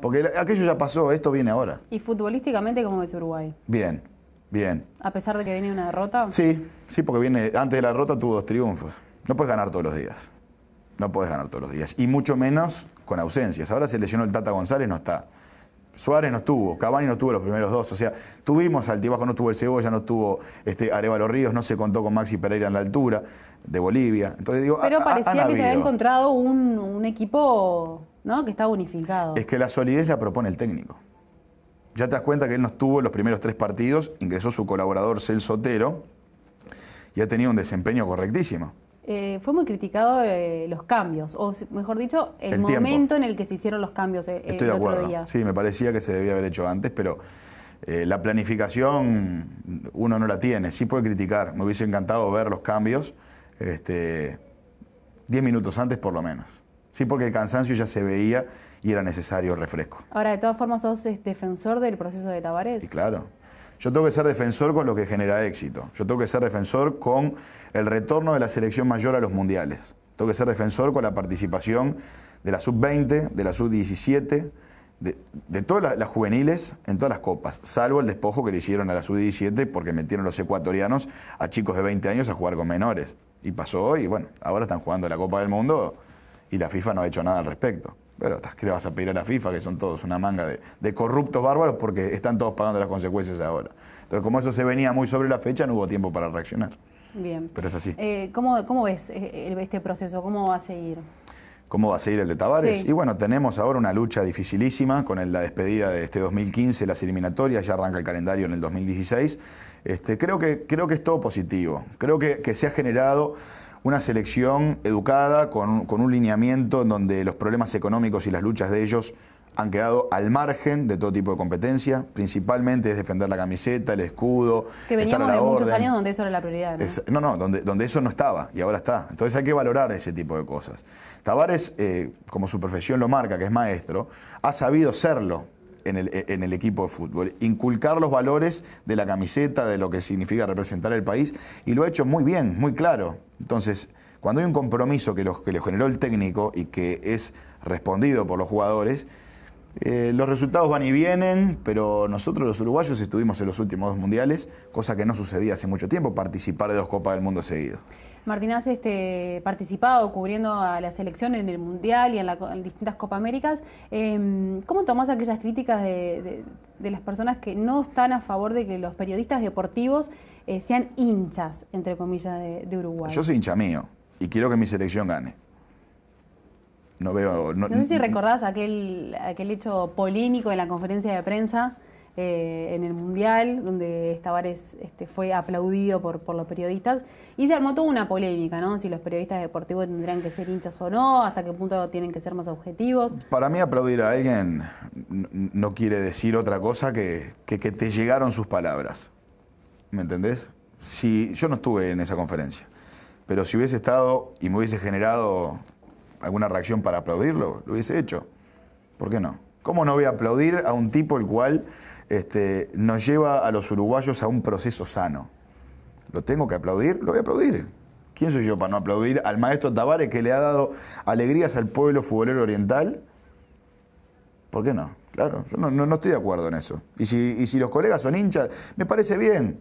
Porque aquello ya pasó, esto viene ahora. ¿Y futbolísticamente cómo ves Uruguay? Bien, bien. ¿A pesar de que viene una derrota? Sí, sí, porque viene, antes de la derrota tuvo dos triunfos. No puedes ganar todos los días. No puedes ganar todos los días. Y mucho menos con ausencias. Ahora se lesionó el Tata González, no está. Suárez no estuvo, Cabani no estuvo los primeros dos. O sea, tuvimos altibajo, no tuvo el Cebolla, no tuvo este, Arevalo Ríos, no se contó con Maxi Pereira en la altura de Bolivia. Entonces digo, Pero parecía que se había encontrado un, un equipo ¿no? Que está unificado. Es que la solidez la propone el técnico. Ya te das cuenta que él no estuvo en los primeros tres partidos, ingresó su colaborador Celso Otero y ha tenido un desempeño correctísimo. Eh, fue muy criticado eh, los cambios, o mejor dicho, el, momento en el que se hicieron los cambios. Eh, Estoy de acuerdo. Sí, me parecía que se debía haber hecho antes, pero la planificación uno no la tiene. Sí puede criticar. Me hubiese encantado ver los cambios este, 10 minutos antes por lo menos. Sí, porque el cansancio ya se veía y era necesario el refresco. Ahora, de todas formas, sos defensor del proceso de Tavares. claro. Yo tengo que ser defensor con lo que genera éxito. Yo tengo que ser defensor con el retorno de la selección mayor a los mundiales. Tengo que ser defensor con la participación de la sub-20, de la sub-17, de, todas las, juveniles en todas las copas, salvo el despojo que le hicieron a la sub-17 porque metieron los ecuatorianos a chicos de 20 años a jugar con menores. Y pasó hoy. bueno, ahora están jugando la Copa del Mundo y la FIFA no ha hecho nada al respecto. Pero ¿qué le vas a pedir a la FIFA? Que son todos una manga de, corruptos bárbaros porque están todos pagando las consecuencias ahora. Entonces, como eso se venía muy sobre la fecha, no hubo tiempo para reaccionar. Bien. Pero es así. Eh, ¿cómo, ves eh, este proceso? ¿Cómo va a seguir? cómo va a seguir el de Tavares. Y bueno, tenemos ahora una lucha dificilísima con la despedida de este 2015, las eliminatorias, ya arranca el calendario en el 2016. Este, creo, que, creo que es todo positivo. Creo que se ha generado una selección educada, con, un lineamiento en donde los problemas económicos y las luchas de ellos han quedado al margen de todo tipo de competencia, principalmente es defender la camiseta, el escudo. Que veníamos de muchos años donde eso era la prioridad. ¿no? no, no, donde, eso no estaba y ahora está. Entonces hay que valorar ese tipo de cosas. Tavares, eh, como su profesión lo marca, que es maestro, ha sabido serlo. En el, e, en el equipo de fútbol, inculcar los valores de la camiseta, de lo que significa representar el país, y lo ha hecho muy bien, muy claro. Entonces, cuando hay un compromiso que lo, que generó el técnico y que es respondido por los jugadores, eh, los resultados van y vienen, pero nosotros los uruguayos estuvimos en los últimos dos mundiales, cosa que no sucedía hace mucho tiempo, participar de dos Copas del Mundo seguido. Martín has este, participado cubriendo a la selección en el Mundial y en, distintas Copa Américas. Em, ¿Cómo tomás aquellas críticas de de las personas que no están a favor de que los periodistas deportivos eh, sean hinchas, entre comillas, de, Uruguay. Yo soy hincha mío y quiero que mi selección gane. No veo. No, no sé si recordás aquel, aquel hecho polémico de la conferencia de prensa eh, en el Mundial, donde Tavares este, fue aplaudido por, los periodistas. Y se armó toda una polémica, ¿no? Si los periodistas deportivos tendrían que ser hinchas o no, hasta qué punto tienen que ser más objetivos. Para mí aplaudir a alguien no quiere decir otra cosa que que, que te llegaron sus palabras. ¿Me entendés? Si, yo no estuve en esa conferencia, pero si hubiese estado y me hubiese generado alguna reacción para aplaudirlo, lo hubiese hecho. ¿Por qué no? ¿Cómo no voy a aplaudir a un tipo el cual este, nos lleva a los uruguayos a un proceso sano. ¿Lo tengo que aplaudir? Lo voy a aplaudir. ¿Quién soy yo para no aplaudir al maestro Tavares que le ha dado alegrías al pueblo futbolero oriental? ¿Por qué no? Claro, yo no, estoy de acuerdo en eso. Y si, los colegas son hinchas, me parece bien.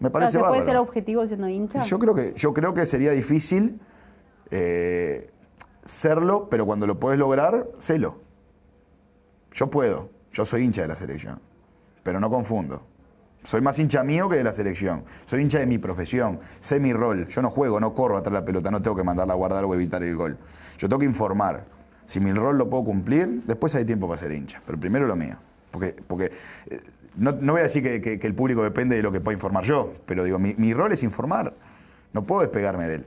Me parece puede ser objetivo siendo hincha? Yo creo que, yo creo que sería difícil eh, serlo, pero cuando lo puedes lograr, sélo. Yo puedo. Yo soy hincha de la selección pero no confundo. Soy más hincha mío que de la selección. Soy hincha de mi profesión. Sé mi rol. Yo no juego, no corro atrás de la pelota, no tengo que mandarla a guardar o evitar el gol. Yo tengo que informar. Si mi rol lo puedo cumplir, después hay tiempo para ser hincha. Pero primero lo mío. Porque, porque eh, no, voy a decir que, el público depende de lo que pueda informar yo, pero digo, mi, rol es informar. No puedo despegarme de él.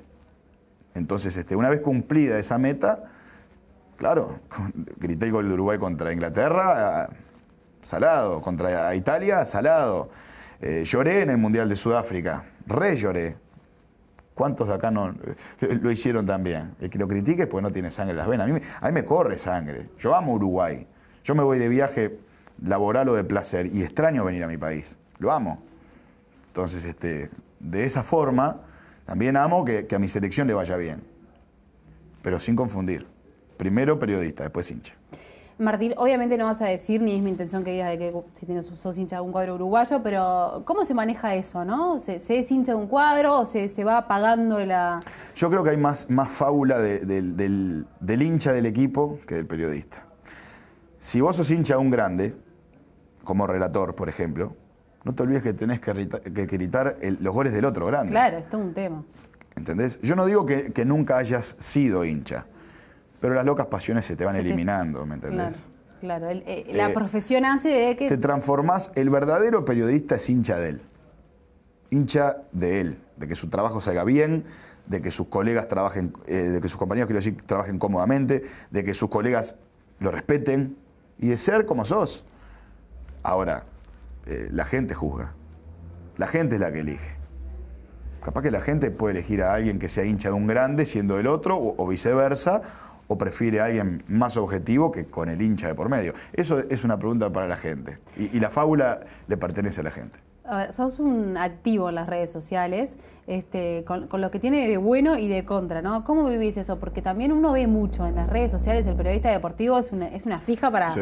Entonces, este, una vez cumplida esa meta, claro, grité el gol de Uruguay contra Inglaterra salado. Contra Italia, salado. Eh, lloré en el Mundial de Sudáfrica, re lloré. ¿Cuántos de acá no eh, lo hicieron también? El que lo critique es porque no tiene sangre en las venas. A mí, me corre sangre. Yo amo Uruguay. Yo me voy de viaje laboral o de placer y extraño venir a mi país. Lo amo. Entonces, este, de esa forma, también amo que a mi selección le vaya bien. Pero sin confundir. Primero periodista, después hincha. Martín, obviamente no vas a decir, ni es mi intención que digas de que si tienes, sos hincha de un cuadro uruguayo, pero ¿cómo se maneja eso, no? ¿Se, es hincha de un cuadro o se, va apagando la...? Yo creo que hay más, más fábula del, hincha del equipo que del periodista. Si vos sos hincha de un grande, como relator, por ejemplo, no te olvides que tenés que, gritar el, los goles del otro grande. Claro, esto es un tema. ¿Entendés? Yo no digo que nunca hayas sido hincha. Pero las locas pasiones se te van eliminando, ¿me entendés? Claro, eh, la eh, profesión hace de que... Te transformás, el verdadero periodista es hincha de él, hincha de él, de que su trabajo salga bien, de que sus colegas trabajen, eh, de que sus compañeros, quiero decir, trabajen cómodamente, de que sus colegas lo respeten y de ser como sos. Ahora, la gente juzga, la gente es la que elige. Capaz que la gente puede elegir a alguien que sea hincha de un grande siendo el otro o viceversa, o prefiere a alguien más objetivo que con el hincha de por medio? Eso es una pregunta para la gente y, la fábula le pertenece a la gente. A sos un activo en las redes sociales, este, con, lo que tiene de bueno y de contra, ¿no? ¿Cómo vivís eso? Porque también uno ve mucho en las redes sociales, el periodista deportivo es una, es una fija para,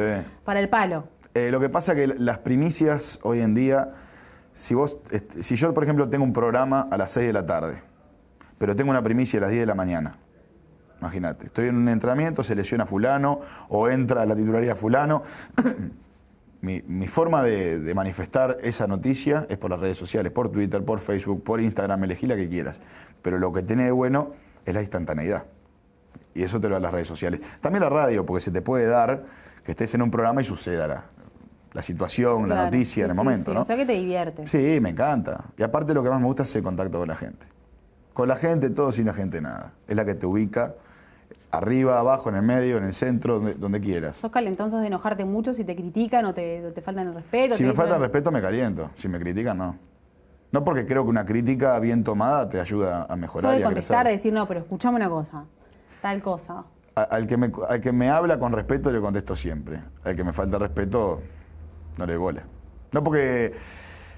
para el palo. Eh, lo que pasa es que las primicias hoy en día, si, vos, este, si yo, por ejemplo, tengo un programa a las 6 de la tarde, pero tengo una primicia a las 10 de la mañana, Imagínate, estoy en un entrenamiento, se lesiona fulano o entra a la titularidad fulano. mi, forma de, manifestar esa noticia es por las redes sociales, por Twitter, por Facebook, por Instagram, elegí la que quieras. Pero lo que tiene de bueno es la instantaneidad. Y eso te lo dan las redes sociales. También la radio, porque se te puede dar que estés en un programa y suceda la, situación, la noticia en el momento, O ¿no? que te divierte. Sí, me encanta. Y aparte lo que más me gusta es el contacto con la gente. Con la gente todo, sin la gente nada. Es la que te ubica, Arriba, abajo, en el medio, en el centro, donde, quieras. ¿Sos entonces de enojarte mucho si te critican o te, te faltan el respeto? Si me falta el respeto me caliento, si me critican no. No porque creo que una crítica bien tomada te ayuda a mejorar. y a contestar, decir, no, pero escuchame una cosa, tal cosa. al, que me, que me habla con respeto le contesto siempre. Al que me falta respeto no le bola. No porque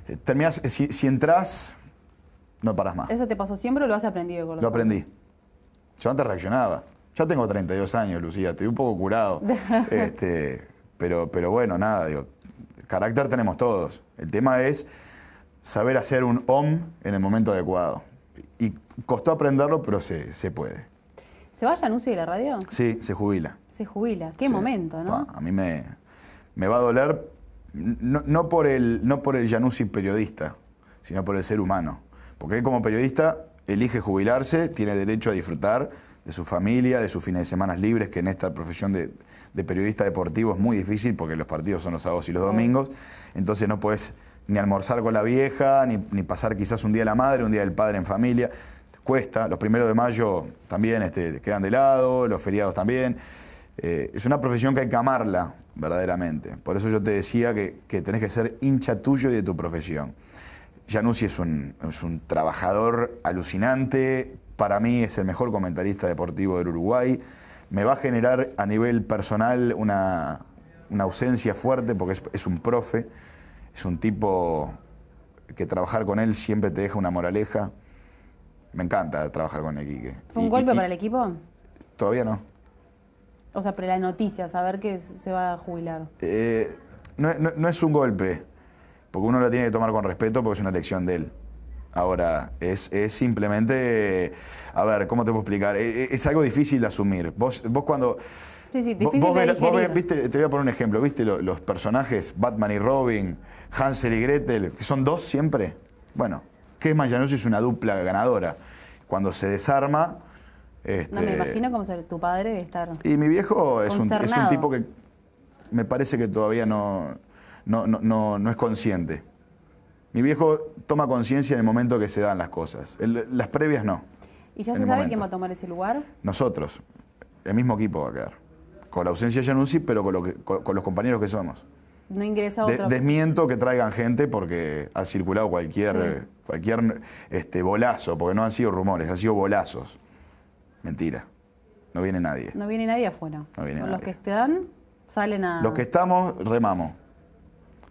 eh, terminás, eh, si, si entras, no paras más. ¿Eso te pasó siempre o lo has aprendido? Lo aprendí. Yo antes reaccionaba. Ya tengo 32 años, Lucía, estoy un poco curado. este, pero, pero bueno, nada, digo, carácter tenemos todos. El tema es saber hacer un OM en el momento adecuado. Y costó aprenderlo, pero se, puede. ¿Se va a anuncio de la radio? Sí, se jubila. Se jubila. Qué momento, ¿no? a mí me, me, va a doler, no, por el, no por el Januzzi periodista, sino por el ser humano. Porque él como periodista elige jubilarse, tiene derecho a disfrutar, de su familia, de sus fines de semanas libres, que en esta profesión de, periodista deportivo es muy difícil porque los partidos son los sábados y los domingos, entonces no puedes ni almorzar con la vieja, ni, pasar quizás un día la madre, un día del padre en familia, cuesta, los primeros de mayo también este, quedan de lado, los feriados también, eh, es una profesión que hay que amarla verdaderamente, por eso yo te decía que, tenés que ser hincha tuyo y de tu profesión. Januzzi es un, es un trabajador alucinante, para mí es el mejor comentarista deportivo del Uruguay. Me va a generar a nivel personal una, ausencia fuerte porque es, un profe, es un tipo que trabajar con él siempre te deja una moraleja. Me encanta trabajar con Equique. ¿Fue un golpe para el equipo? Todavía no. O sea, pero la noticia, saber que se va a jubilar. Eh, no, es un golpe, porque uno lo tiene que tomar con respeto porque es una elección de él. Ahora, es, es, simplemente, a ver, ¿cómo te puedo explicar? E, e, es, algo difícil de asumir. Vos, vos cuando... Sí, sí, difícil viste, te voy a poner un ejemplo, ¿viste los, personajes Batman y Robin, Hansel y Gretel, que son dos siempre? Bueno, ¿qué es Mayanus? es una dupla ganadora. Cuando se desarma... no me este, imagino cómo ser tu padre estar... Y mi viejo es un, es un, tipo que me parece que todavía no, no, no es consciente. Mi viejo toma conciencia en el momento que se dan las cosas. las previas no. ¿Y ya se sabe quién va a tomar ese lugar? Nosotros. El mismo equipo va a quedar. Con la ausencia de Januzzi, pero con, los compañeros que somos. No ingresa desmiento que traigan gente porque ha circulado cualquier, cualquier este, bolazo, porque no han sido rumores, han sido bolazos. Mentira. No viene nadie. No viene nadie afuera. No viene Con Los que están, salen a. Los que estamos, remamos.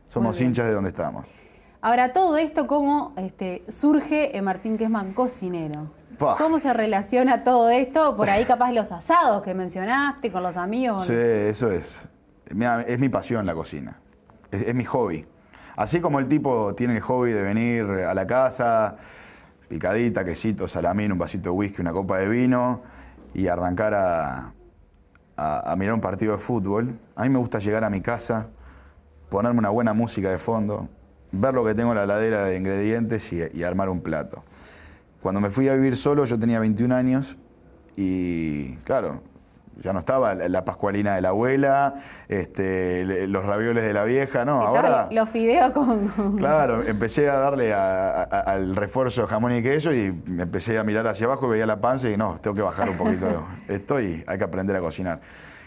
Somos hinchas de donde estamos. Ahora, todo esto, ¿cómo este, surge en Martín Quesman cocinero? ¿Cómo se relaciona todo esto? Por ahí capaz los asados que mencionaste con los amigos. Sí, eso es. es mi pasión la cocina. Es, mi hobby. Así como el tipo tiene el hobby de venir a la casa, picadita, quesito, salamín, un vasito de whisky, una copa de vino y arrancar a mirar un partido de fútbol. A mí me gusta llegar a mi casa, ponerme una buena música de fondo, ver lo que tengo en la ladera de ingredientes y, armar un plato. Cuando me fui a vivir solo, yo tenía 21 años y, claro, ya no estaba la pascualina de la abuela, este, los ravioles de la vieja, no, ahora... Los fideos con... Claro, empecé a darle al refuerzo jamón y queso y me empecé a mirar hacia abajo y veía la panza y no, tengo que bajar un poquito esto y hay que aprender a cocinar.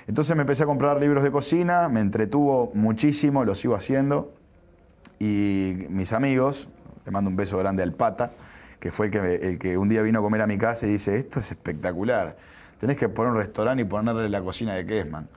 Entonces me empecé a comprar libros de cocina, me entretuvo muchísimo, lo sigo haciendo. Y mis amigos, le mando un beso grande al Pata, que fue el que, el que un día vino a comer a mi casa y dice, esto es espectacular. Tenés que poner un restaurante y ponerle la cocina de Kessman.